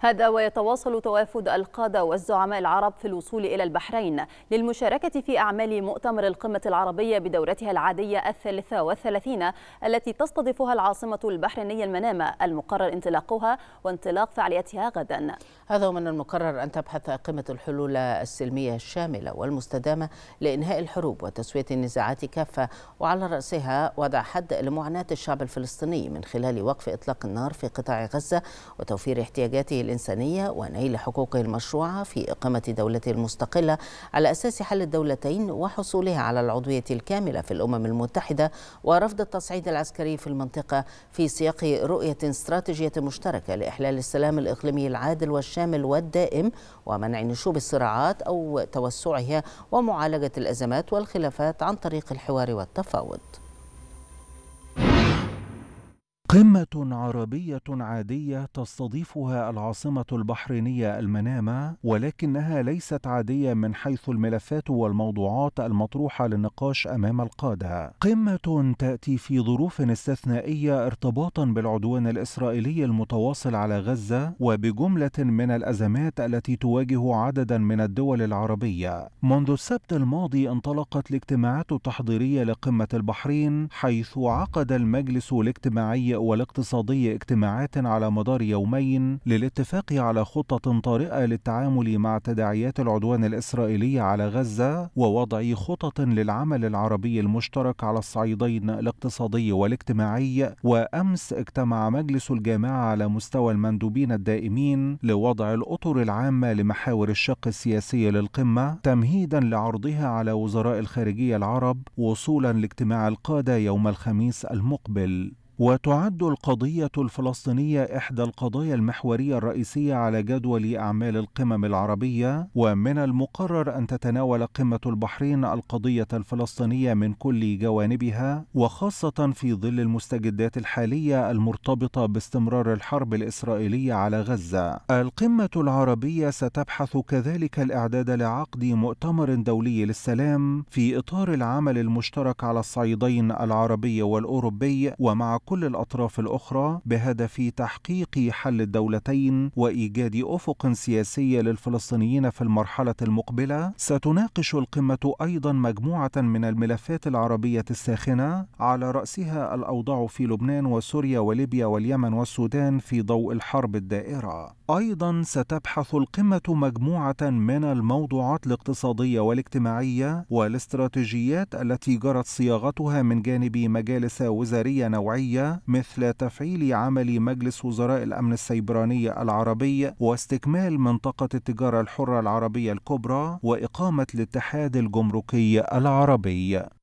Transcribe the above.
هذا ويتواصل توافد القادة والزعماء العرب في الوصول إلى البحرين للمشاركة في أعمال مؤتمر القمة العربية بدورتها العادية الثالثة والثلاثين التي تستضيفها العاصمة البحرينية المنامة المقرر انطلاقها وانطلاق فعاليتها غدا هذا ومن المقرر أن تبحث قمة الحلول السلمية الشاملة والمستدامة لإنهاء الحروب وتسوية النزاعات كافة وعلى رأسها وضع حد لمعاناة الشعب الفلسطيني من خلال وقف إطلاق النار في قطاع غزة وتوفير احتياجاته الإنسانية ونيل حقوقه المشروعة في إقامة دولته المستقلة على أساس حل الدولتين وحصولها على العضوية الكاملة في الأمم المتحدة ورفض التصعيد العسكري في المنطقة في سياق رؤية استراتيجية مشتركة لإحلال السلام الإقليمي العادل والشامل والدائم ومنع نشوب الصراعات أو توسعها ومعالجة الأزمات والخلافات عن طريق الحوار والتفاوض قمة عربية عادية تستضيفها العاصمة البحرينية المنامة ولكنها ليست عادية من حيث الملفات والموضوعات المطروحة للنقاش أمام القادة. قمة تأتي في ظروف استثنائية ارتباطا بالعدوان الإسرائيلي المتواصل على غزة وبجملة من الأزمات التي تواجه عددا من الدول العربية. منذ السبت الماضي انطلقت الاجتماعات التحضيرية لقمة البحرين حيث عقد المجلس الاجتماعي والاقتصادي اجتماعات على مدار يومين للاتفاق على خطة طارئة للتعامل مع تداعيات العدوان الإسرائيلي على غزة ووضع خطط للعمل العربي المشترك على الصعيدين الاقتصادي والاجتماعي وأمس اجتمع مجلس الجامعة على مستوى المندوبين الدائمين لوضع الأطر العامة لمحاور الشق السياسي للقمة تمهيدا لعرضها على وزراء الخارجية العرب وصولا لاجتماع القادة يوم الخميس المقبل وتعد القضية الفلسطينية إحدى القضايا المحورية الرئيسية على جدول أعمال القمم العربية، ومن المقرر أن تتناول قمة البحرين القضية الفلسطينية من كل جوانبها، وخاصة في ظل المستجدات الحالية المرتبطة باستمرار الحرب الإسرائيلية على غزة. القمة العربية ستبحث كذلك الإعداد لعقد مؤتمر دولي للسلام في إطار العمل المشترك على الصعيدين العربي والأوروبي ومع كل الأطراف الأخرى بهدف تحقيق حل الدولتين وإيجاد أفق سياسي للفلسطينيين في المرحلة المقبلة ستناقش القمة أيضا مجموعة من الملفات العربية الساخنة على رأسها الأوضاع في لبنان وسوريا وليبيا واليمن والسودان في ضوء الحرب الدائرة أيضا ستبحث القمة مجموعة من الموضوعات الاقتصادية والاجتماعية والاستراتيجيات التي جرت صياغتها من جانب مجالس وزارية نوعية مثل تفعيل عمل مجلس وزراء الأمن السيبراني العربي واستكمال منطقة التجارة الحرة العربية الكبرى وإقامة الاتحاد الجمركي العربي